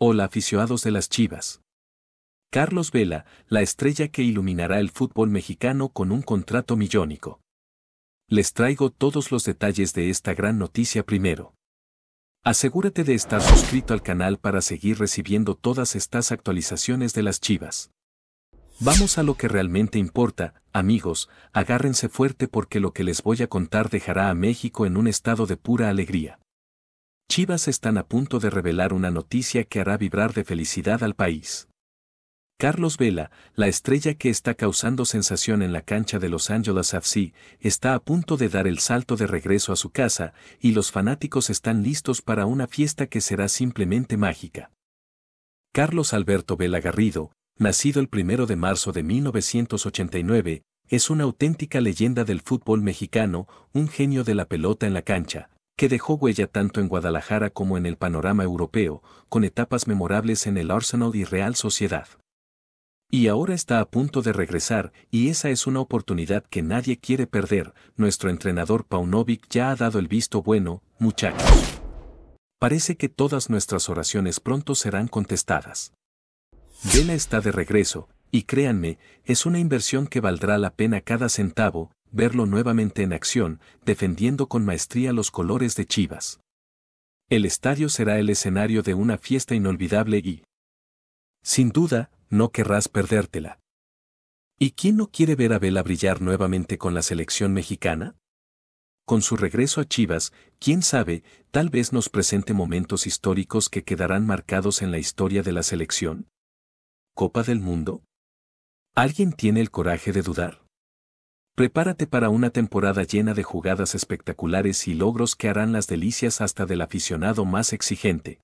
Hola aficionados de las Chivas. Carlos Vela, la estrella que iluminará el fútbol mexicano con un contrato millónico. Les traigo todos los detalles de esta gran noticia primero. Asegúrate de estar suscrito al canal para seguir recibiendo todas estas actualizaciones de las Chivas. Vamos a lo que realmente importa, amigos, agárrense fuerte porque lo que les voy a contar dejará a México en un estado de pura alegría. Chivas están a punto de revelar una noticia que hará vibrar de felicidad al país. Carlos Vela, la estrella que está causando sensación en la cancha de Los Ángeles FC, está a punto de dar el salto de regreso a su casa y los fanáticos están listos para una fiesta que será simplemente mágica. Carlos Alberto Vela Garrido, nacido el 1 de marzo de 1989, es una auténtica leyenda del fútbol mexicano, un genio de la pelota en la cancha, que dejó huella tanto en Guadalajara como en el panorama europeo, con etapas memorables en el Arsenal y Real Sociedad. Y ahora está a punto de regresar, y esa es una oportunidad que nadie quiere perder, nuestro entrenador Paunovic ya ha dado el visto bueno, muchachos. Parece que todas nuestras oraciones pronto serán contestadas. Vela está de regreso, y créanme, es una inversión que valdrá la pena cada centavo, verlo nuevamente en acción, defendiendo con maestría los colores de Chivas. El estadio será el escenario de una fiesta inolvidable y... Sin duda, no querrás perdértela. ¿Y quién no quiere ver a Vela brillar nuevamente con la selección mexicana? Con su regreso a Chivas, quién sabe, tal vez nos presente momentos históricos que quedarán marcados en la historia de la selección. Copa del Mundo. ¿Alguien tiene el coraje de dudar? Prepárate para una temporada llena de jugadas espectaculares y logros que harán las delicias hasta del aficionado más exigente.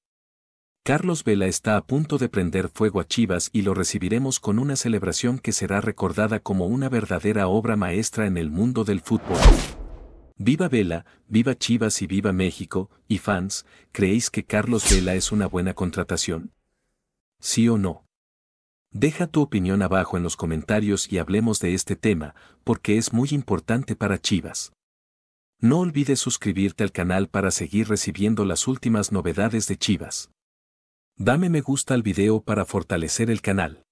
Carlos Vela está a punto de prender fuego a Chivas y lo recibiremos con una celebración que será recordada como una verdadera obra maestra en el mundo del fútbol. Viva Vela, viva Chivas y viva México, y fans, ¿creéis que Carlos Vela es una buena contratación? ¿Sí o no? Deja tu opinión abajo en los comentarios y hablemos de este tema, porque es muy importante para Chivas. No olvides suscribirte al canal para seguir recibiendo las últimas novedades de Chivas. Dame me gusta al video para fortalecer el canal.